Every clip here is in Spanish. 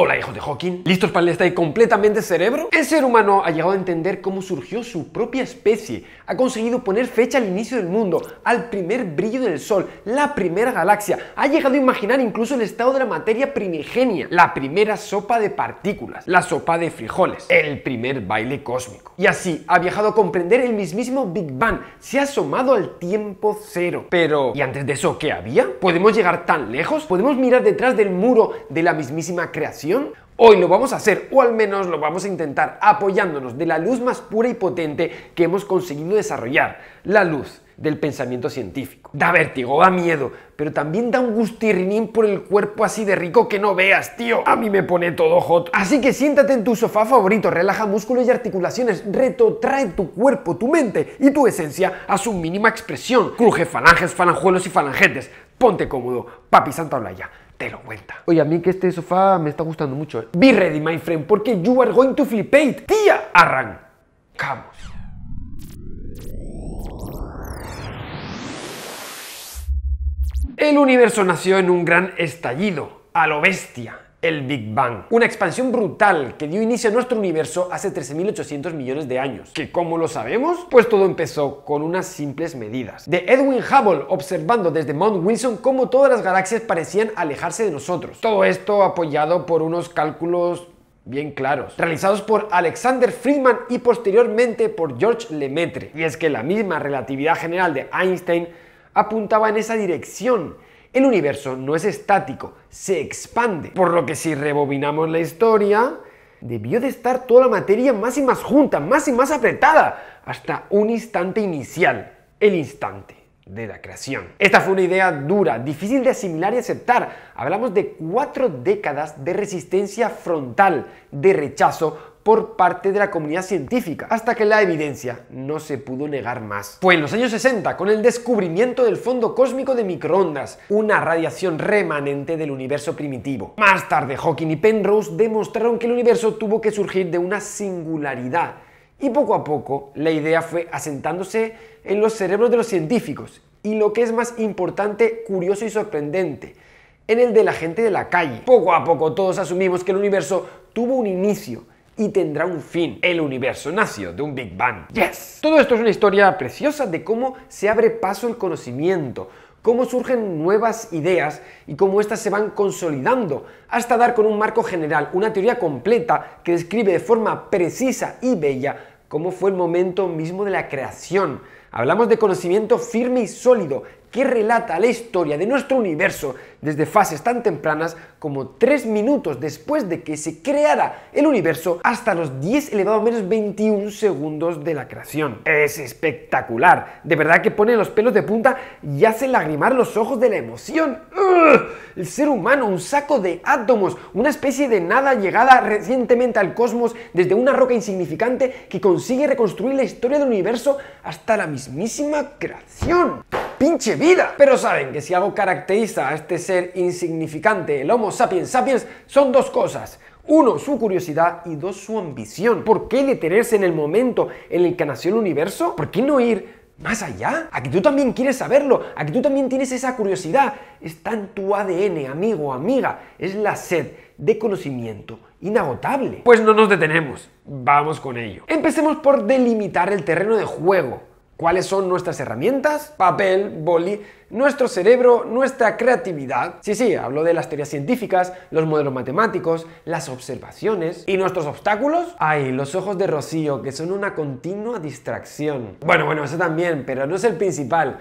Hola hijos de Hawking, ¿listos para el estado completamente cerebro? El ser humano ha llegado a entender cómo surgió su propia especie, ha conseguido poner fecha al inicio del mundo, al primer brillo del sol, la primera galaxia, ha llegado a imaginar incluso el estado de la materia primigenia, la primera sopa de partículas, la sopa de frijoles, el primer baile cósmico. Y así ha viajado a comprender el mismísimo Big Bang, se ha asomado al tiempo cero. Pero, ¿y antes de eso qué había? ¿Podemos llegar tan lejos? ¿Podemos mirar detrás del muro de la mismísima creación? Hoy lo vamos a hacer, o al menos lo vamos a intentar, apoyándonos de la luz más pura y potente que hemos conseguido desarrollar, la luz del pensamiento científico. Da vértigo, da miedo, pero también da un gustirrinín por el cuerpo así de rico que no veas, tío. A mí me pone todo hot. Así que siéntate en tu sofá favorito, relaja músculos y articulaciones, trae tu cuerpo, tu mente y tu esencia a su mínima expresión. Cruje falanges, falanjuelos y falangetes. Ponte cómodo, papi Santa Olaya te lo cuenta. Oye, a mí que este sofá me está gustando mucho. Be ready, my friend, porque you are going to flip Tía, arrancamos. El universo nació en un gran estallido, a lo bestia, el Big Bang. Una expansión brutal que dio inicio a nuestro universo hace 13.800 millones de años. Que como lo sabemos, pues todo empezó con unas simples medidas. De Edwin Hubble observando desde Mount Wilson cómo todas las galaxias parecían alejarse de nosotros. Todo esto apoyado por unos cálculos bien claros, realizados por Alexander Friedman y posteriormente por George Lemaitre. Y es que la misma relatividad general de Einstein apuntaba en esa dirección el universo no es estático, se expande. Por lo que si rebobinamos la historia, debió de estar toda la materia más y más junta, más y más apretada, hasta un instante inicial, el instante de la creación. Esta fue una idea dura, difícil de asimilar y aceptar. Hablamos de cuatro décadas de resistencia frontal, de rechazo, por parte de la comunidad científica, hasta que la evidencia no se pudo negar más. Fue en los años 60, con el descubrimiento del fondo cósmico de microondas, una radiación remanente del universo primitivo. Más tarde, Hawking y Penrose demostraron que el universo tuvo que surgir de una singularidad, y poco a poco la idea fue asentándose en los cerebros de los científicos, y lo que es más importante, curioso y sorprendente, en el de la gente de la calle. Poco a poco todos asumimos que el universo tuvo un inicio, y tendrá un fin. El universo nació de un Big Bang. ¡Yes! Todo esto es una historia preciosa de cómo se abre paso el conocimiento, cómo surgen nuevas ideas y cómo éstas se van consolidando hasta dar con un marco general, una teoría completa que describe de forma precisa y bella cómo fue el momento mismo de la creación. Hablamos de conocimiento firme y sólido que relata la historia de nuestro universo desde fases tan tempranas como 3 minutos después de que se creara el universo hasta los 10 elevado menos 21 segundos de la creación. Es espectacular, de verdad que pone los pelos de punta y hace lagrimar los ojos de la emoción el ser humano, un saco de átomos, una especie de nada llegada recientemente al cosmos desde una roca insignificante que consigue reconstruir la historia del universo hasta la mismísima creación. ¡Pinche vida! Pero saben que si algo caracteriza a este ser insignificante, el Homo sapiens sapiens, son dos cosas. Uno, su curiosidad y dos, su ambición. ¿Por qué detenerse en el momento en el que nació el universo? ¿Por qué no ir más allá? ¿A que tú también quieres saberlo? ¿A que tú también tienes esa curiosidad? Está en tu ADN, amigo, amiga. Es la sed de conocimiento inagotable. Pues no nos detenemos, vamos con ello. Empecemos por delimitar el terreno de juego. ¿Cuáles son nuestras herramientas? Papel, boli, nuestro cerebro, nuestra creatividad. Sí, sí, hablo de las teorías científicas, los modelos matemáticos, las observaciones. ¿Y nuestros obstáculos? Ay, los ojos de Rocío, que son una continua distracción. Bueno, bueno, eso también, pero no es el principal.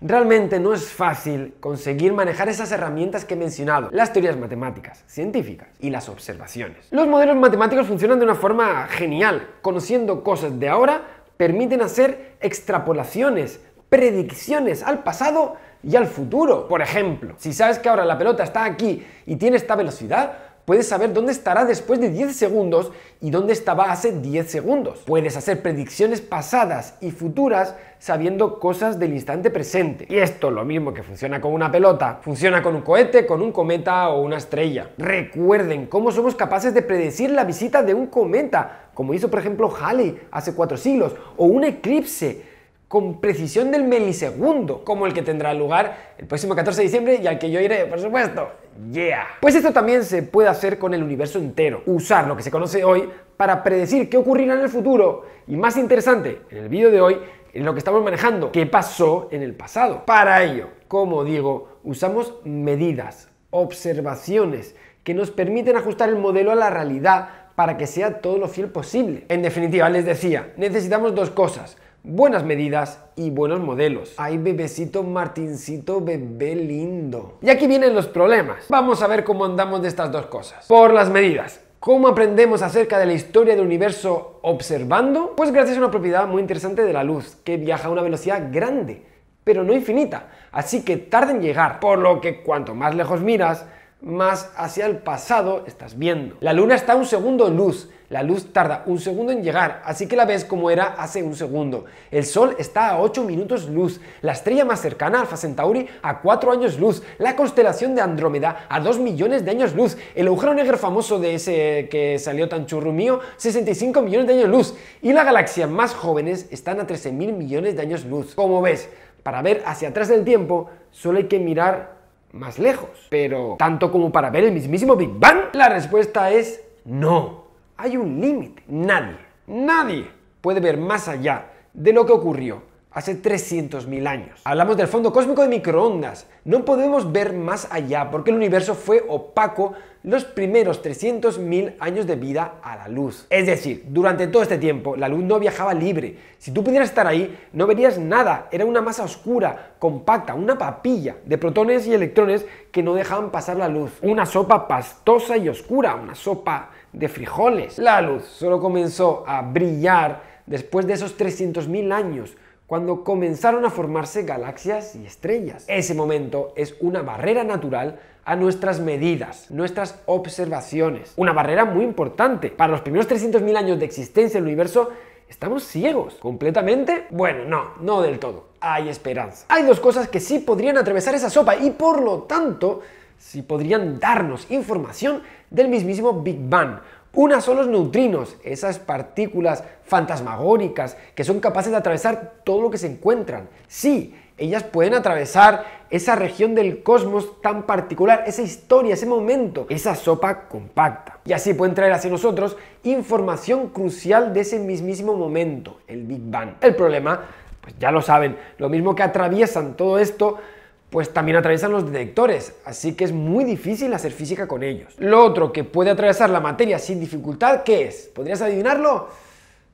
Realmente no es fácil conseguir manejar esas herramientas que he mencionado, las teorías matemáticas, científicas y las observaciones. Los modelos matemáticos funcionan de una forma genial, conociendo cosas de ahora permiten hacer extrapolaciones, predicciones al pasado y al futuro. Por ejemplo, si sabes que ahora la pelota está aquí y tiene esta velocidad, puedes saber dónde estará después de 10 segundos y dónde estaba hace 10 segundos. Puedes hacer predicciones pasadas y futuras sabiendo cosas del instante presente. Y esto, lo mismo que funciona con una pelota, funciona con un cohete, con un cometa o una estrella. Recuerden cómo somos capaces de predecir la visita de un cometa como hizo por ejemplo Halley hace cuatro siglos, o un eclipse con precisión del milisegundo, como el que tendrá lugar el próximo 14 de diciembre y al que yo iré, por supuesto. Yeah. Pues esto también se puede hacer con el universo entero, usar lo que se conoce hoy para predecir qué ocurrirá en el futuro y más interesante, en el vídeo de hoy, en lo que estamos manejando, qué pasó en el pasado. Para ello, como digo, usamos medidas, observaciones que nos permiten ajustar el modelo a la realidad para que sea todo lo fiel posible. En definitiva, les decía, necesitamos dos cosas. Buenas medidas y buenos modelos. Ay, bebecito Martincito, bebé lindo. Y aquí vienen los problemas. Vamos a ver cómo andamos de estas dos cosas. Por las medidas. ¿Cómo aprendemos acerca de la historia del universo observando? Pues gracias a una propiedad muy interesante de la luz, que viaja a una velocidad grande, pero no infinita. Así que tarda en llegar, por lo que cuanto más lejos miras, más hacia el pasado estás viendo. La luna está un segundo luz, la luz tarda un segundo en llegar, así que la ves como era hace un segundo. El Sol está a 8 minutos luz, la estrella más cercana, Alfa Centauri, a 4 años luz, la constelación de Andrómeda a 2 millones de años luz, el agujero negro famoso de ese que salió tan churro mío, 65 millones de años luz, y las galaxias más jóvenes están a 13 mil millones de años luz. Como ves, para ver hacia atrás del tiempo, solo hay que mirar más lejos. Pero, ¿tanto como para ver el mismísimo Big Bang? La respuesta es no. Hay un límite. Nadie, nadie puede ver más allá de lo que ocurrió hace 300.000 años. Hablamos del fondo cósmico de microondas. No podemos ver más allá porque el universo fue opaco los primeros 300.000 años de vida a la luz. Es decir, durante todo este tiempo la luz no viajaba libre. Si tú pudieras estar ahí, no verías nada. Era una masa oscura, compacta, una papilla de protones y electrones que no dejaban pasar la luz. Una sopa pastosa y oscura, una sopa de frijoles. La luz solo comenzó a brillar después de esos 300.000 años cuando comenzaron a formarse galaxias y estrellas. Ese momento es una barrera natural a nuestras medidas, nuestras observaciones. Una barrera muy importante. Para los primeros 300.000 años de existencia del universo, ¿Estamos ciegos? ¿Completamente? Bueno, no, no del todo. Hay esperanza. Hay dos cosas que sí podrían atravesar esa sopa y por lo tanto sí podrían darnos información del mismísimo Big Bang una son los neutrinos, esas partículas fantasmagóricas que son capaces de atravesar todo lo que se encuentran. Sí, ellas pueden atravesar esa región del cosmos tan particular, esa historia, ese momento, esa sopa compacta. Y así pueden traer hacia nosotros información crucial de ese mismísimo momento, el Big Bang. El problema, pues ya lo saben, lo mismo que atraviesan todo esto, pues también atraviesan los detectores, así que es muy difícil hacer física con ellos. Lo otro que puede atravesar la materia sin dificultad, ¿qué es? ¿Podrías adivinarlo?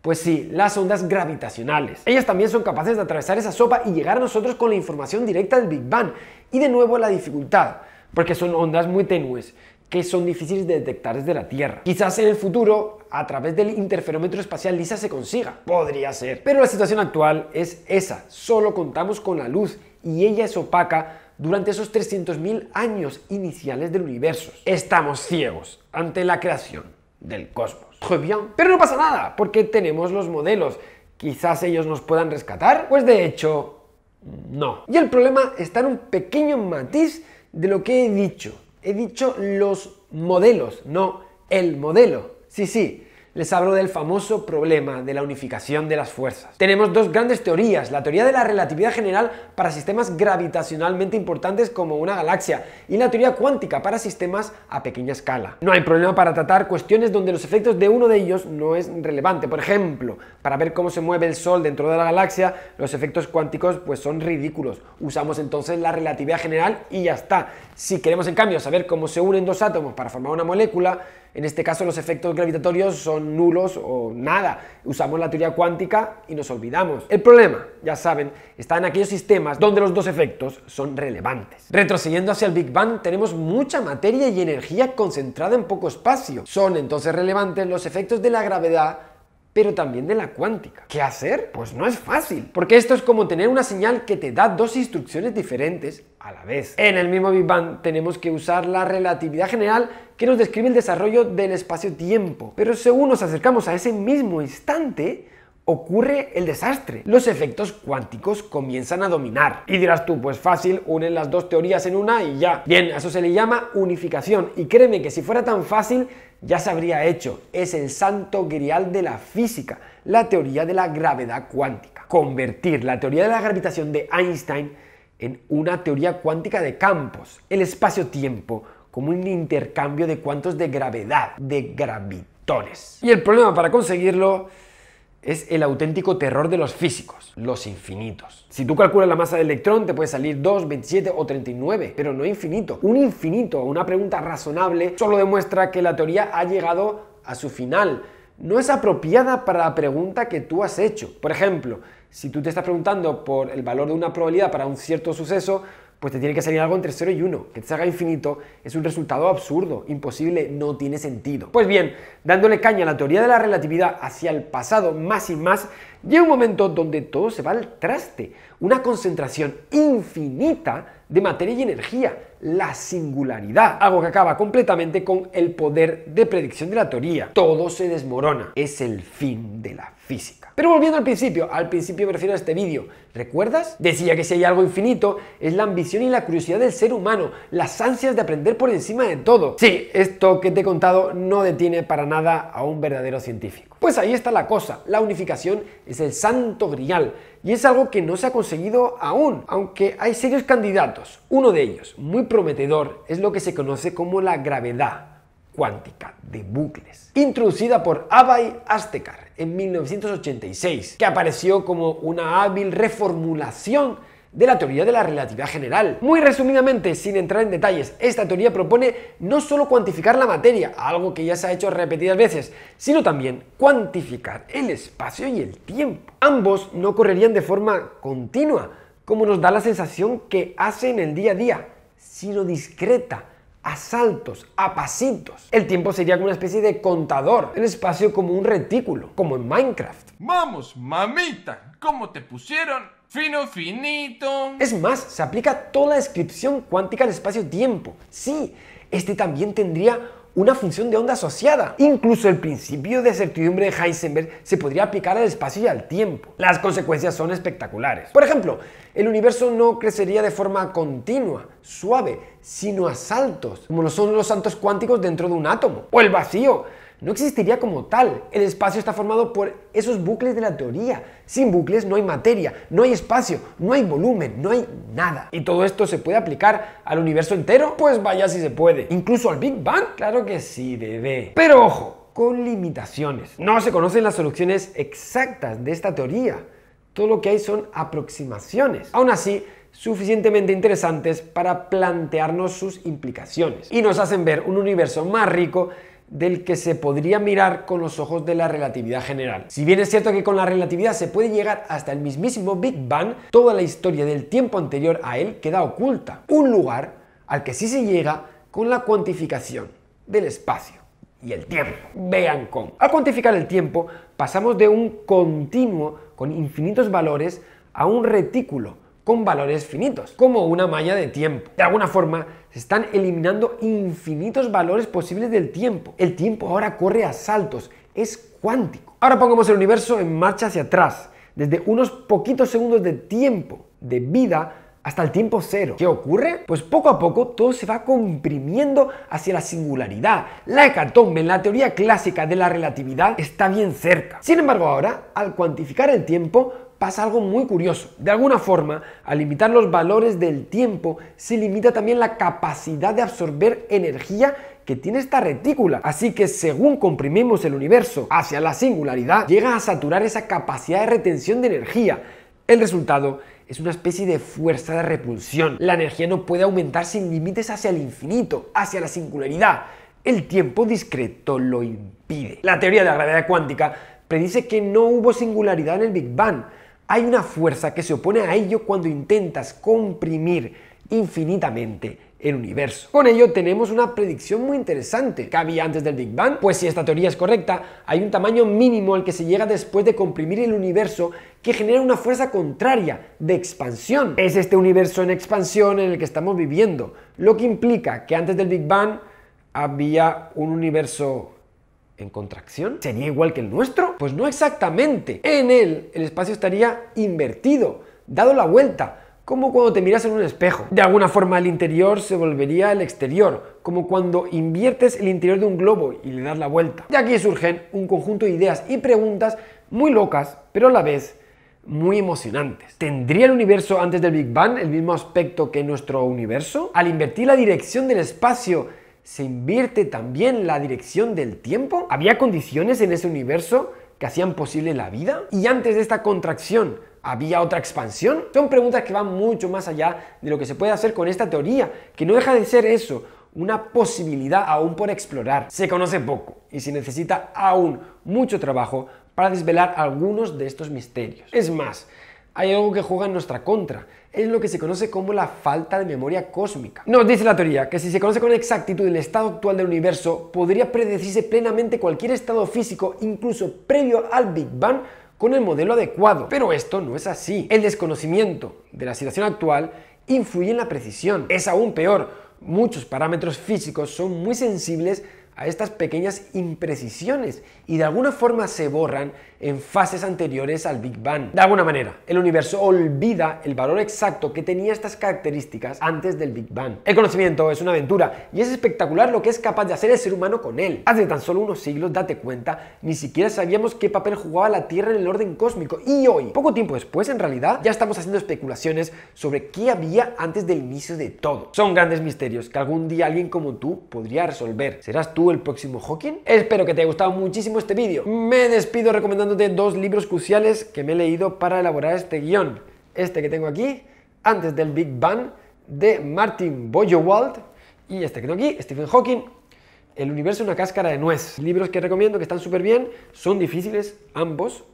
Pues sí, las ondas gravitacionales. Ellas también son capaces de atravesar esa sopa y llegar a nosotros con la información directa del Big Bang. Y de nuevo la dificultad, porque son ondas muy tenues, que son difíciles de detectar desde la Tierra. Quizás en el futuro, a través del interferómetro espacial LISA se consiga. Podría ser. Pero la situación actual es esa. Solo contamos con la luz y ella es opaca durante esos 300.000 años iniciales del universo. Estamos ciegos ante la creación del cosmos. bien. Pero no pasa nada, porque tenemos los modelos. Quizás ellos nos puedan rescatar. Pues de hecho, no. Y el problema está en un pequeño matiz de lo que he dicho. He dicho los modelos, no el modelo. Sí, sí, les hablo del famoso problema de la unificación de las fuerzas. Tenemos dos grandes teorías, la teoría de la relatividad general para sistemas gravitacionalmente importantes como una galaxia y la teoría cuántica para sistemas a pequeña escala. No hay problema para tratar cuestiones donde los efectos de uno de ellos no es relevante. Por ejemplo, para ver cómo se mueve el Sol dentro de la galaxia, los efectos cuánticos pues son ridículos. Usamos entonces la relatividad general y ya está. Si queremos en cambio saber cómo se unen dos átomos para formar una molécula, en este caso los efectos gravitatorios son nulos o nada. Usamos la teoría cuántica y nos olvidamos. El problema, ya saben, está en aquellos sistemas donde los dos efectos son relevantes. Retrocediendo hacia el Big Bang, tenemos mucha materia y energía concentrada en poco espacio. Son entonces relevantes los efectos de la gravedad pero también de la cuántica. ¿Qué hacer? Pues no es fácil, porque esto es como tener una señal que te da dos instrucciones diferentes a la vez. En el mismo Big Bang tenemos que usar la relatividad general que nos describe el desarrollo del espacio-tiempo, pero según nos acercamos a ese mismo instante, ocurre el desastre. Los efectos cuánticos comienzan a dominar. Y dirás tú, pues fácil, unen las dos teorías en una y ya. Bien, a eso se le llama unificación. Y créeme que si fuera tan fácil, ya se habría hecho. Es el santo grial de la física, la teoría de la gravedad cuántica. Convertir la teoría de la gravitación de Einstein en una teoría cuántica de campos, el espacio-tiempo, como un intercambio de cuantos de gravedad, de gravitones. Y el problema para conseguirlo es el auténtico terror de los físicos, los infinitos. Si tú calculas la masa del electrón, te puede salir 2, 27 o 39, pero no infinito. Un infinito, una pregunta razonable, solo demuestra que la teoría ha llegado a su final. No es apropiada para la pregunta que tú has hecho. Por ejemplo, si tú te estás preguntando por el valor de una probabilidad para un cierto suceso, pues te tiene que salir algo entre 0 y 1. Que te salga infinito es un resultado absurdo, imposible, no tiene sentido. Pues bien, dándole caña a la teoría de la relatividad hacia el pasado más y más, Llega un momento donde todo se va al traste, una concentración infinita de materia y energía, la singularidad, algo que acaba completamente con el poder de predicción de la teoría. Todo se desmorona, es el fin de la física. Pero volviendo al principio, al principio me refiero a este vídeo, ¿recuerdas? Decía que si hay algo infinito es la ambición y la curiosidad del ser humano, las ansias de aprender por encima de todo. Sí, esto que te he contado no detiene para nada a un verdadero científico. Pues ahí está la cosa, la unificación es el santo grial y es algo que no se ha conseguido aún, aunque hay serios candidatos. Uno de ellos, muy prometedor, es lo que se conoce como la gravedad cuántica de bucles, introducida por Abhay Aztecar en 1986, que apareció como una hábil reformulación de la teoría de la relatividad general. Muy resumidamente, sin entrar en detalles, esta teoría propone no solo cuantificar la materia, algo que ya se ha hecho repetidas veces, sino también cuantificar el espacio y el tiempo. Ambos no correrían de forma continua, como nos da la sensación que hace en el día a día, sino discreta, a saltos, a pasitos. El tiempo sería como una especie de contador, el espacio como un retículo, como en Minecraft. Vamos, mamita, ¿cómo te pusieron fino finito. Es más, se aplica toda la descripción cuántica al espacio-tiempo. Sí, este también tendría una función de onda asociada. Incluso el principio de certidumbre de Heisenberg se podría aplicar al espacio y al tiempo. Las consecuencias son espectaculares. Por ejemplo, el universo no crecería de forma continua, suave, sino a saltos, como lo son los saltos cuánticos dentro de un átomo. O el vacío no existiría como tal. El espacio está formado por esos bucles de la teoría. Sin bucles no hay materia, no hay espacio, no hay volumen, no hay nada. ¿Y todo esto se puede aplicar al universo entero? Pues vaya si se puede. ¿Incluso al Big Bang? Claro que sí, bebé. Pero ojo, con limitaciones. No se conocen las soluciones exactas de esta teoría. Todo lo que hay son aproximaciones. Aún así, suficientemente interesantes para plantearnos sus implicaciones y nos hacen ver un universo más rico del que se podría mirar con los ojos de la relatividad general. Si bien es cierto que con la relatividad se puede llegar hasta el mismísimo Big Bang, toda la historia del tiempo anterior a él queda oculta. Un lugar al que sí se llega con la cuantificación del espacio y el tiempo. Vean cómo. Al cuantificar el tiempo, pasamos de un continuo con infinitos valores a un retículo con valores finitos, como una malla de tiempo. De alguna forma, se están eliminando infinitos valores posibles del tiempo. El tiempo ahora corre a saltos, es cuántico. Ahora pongamos el universo en marcha hacia atrás, desde unos poquitos segundos de tiempo, de vida, hasta el tiempo cero. ¿Qué ocurre? Pues poco a poco todo se va comprimiendo hacia la singularidad. La hecatombe la teoría clásica de la relatividad está bien cerca. Sin embargo, ahora, al cuantificar el tiempo, pasa algo muy curioso. De alguna forma, al limitar los valores del tiempo, se limita también la capacidad de absorber energía que tiene esta retícula. Así que según comprimimos el universo hacia la singularidad, llega a saturar esa capacidad de retención de energía. El resultado es una especie de fuerza de repulsión. La energía no puede aumentar sin límites hacia el infinito, hacia la singularidad. El tiempo discreto lo impide. La teoría de la gravedad cuántica predice que no hubo singularidad en el Big Bang, hay una fuerza que se opone a ello cuando intentas comprimir infinitamente el universo. Con ello tenemos una predicción muy interesante. ¿Qué había antes del Big Bang? Pues si esta teoría es correcta, hay un tamaño mínimo al que se llega después de comprimir el universo que genera una fuerza contraria, de expansión. Es este universo en expansión en el que estamos viviendo, lo que implica que antes del Big Bang había un universo en contracción, ¿sería igual que el nuestro? Pues no exactamente. En él el espacio estaría invertido, dado la vuelta, como cuando te miras en un espejo. De alguna forma el interior se volvería el exterior, como cuando inviertes el interior de un globo y le das la vuelta. De aquí surgen un conjunto de ideas y preguntas muy locas, pero a la vez muy emocionantes. ¿Tendría el universo antes del Big Bang el mismo aspecto que nuestro universo? Al invertir la dirección del espacio, se invierte también la dirección del tiempo? ¿Había condiciones en ese universo que hacían posible la vida? ¿Y antes de esta contracción había otra expansión? Son preguntas que van mucho más allá de lo que se puede hacer con esta teoría, que no deja de ser eso, una posibilidad aún por explorar. Se conoce poco y se necesita aún mucho trabajo para desvelar algunos de estos misterios. Es más, hay algo que juega en nuestra contra. Es lo que se conoce como la falta de memoria cósmica. Nos dice la teoría que si se conoce con exactitud el estado actual del universo, podría predecirse plenamente cualquier estado físico, incluso previo al Big Bang, con el modelo adecuado. Pero esto no es así. El desconocimiento de la situación actual influye en la precisión. Es aún peor. Muchos parámetros físicos son muy sensibles a estas pequeñas imprecisiones y de alguna forma se borran en fases anteriores al Big Bang. De alguna manera, el universo olvida el valor exacto que tenía estas características antes del Big Bang. El conocimiento es una aventura y es espectacular lo que es capaz de hacer el ser humano con él. Hace tan solo unos siglos, date cuenta, ni siquiera sabíamos qué papel jugaba la Tierra en el orden cósmico y hoy, poco tiempo después en realidad, ya estamos haciendo especulaciones sobre qué había antes del inicio de todo. Son grandes misterios que algún día alguien como tú podría resolver. ¿Serás tú el próximo Hawking? Espero que te haya gustado muchísimo este vídeo. Me despido recomendando de dos libros cruciales que me he leído para elaborar este guión. Este que tengo aquí, Antes del Big Bang, de Martin Wald y este que tengo aquí, Stephen Hawking, El universo una cáscara de nuez. Libros que recomiendo, que están súper bien, son difíciles ambos,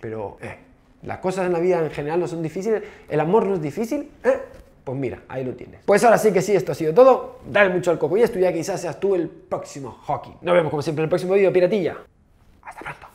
pero eh, las cosas en la vida en general no son difíciles, el amor no es difícil, eh, pues mira, ahí lo tienes. Pues ahora sí que sí, esto ha sido todo. Dale mucho al coco y estudia, quizás seas tú el próximo Hawking. Nos vemos como siempre en el próximo video, piratilla. Hasta pronto.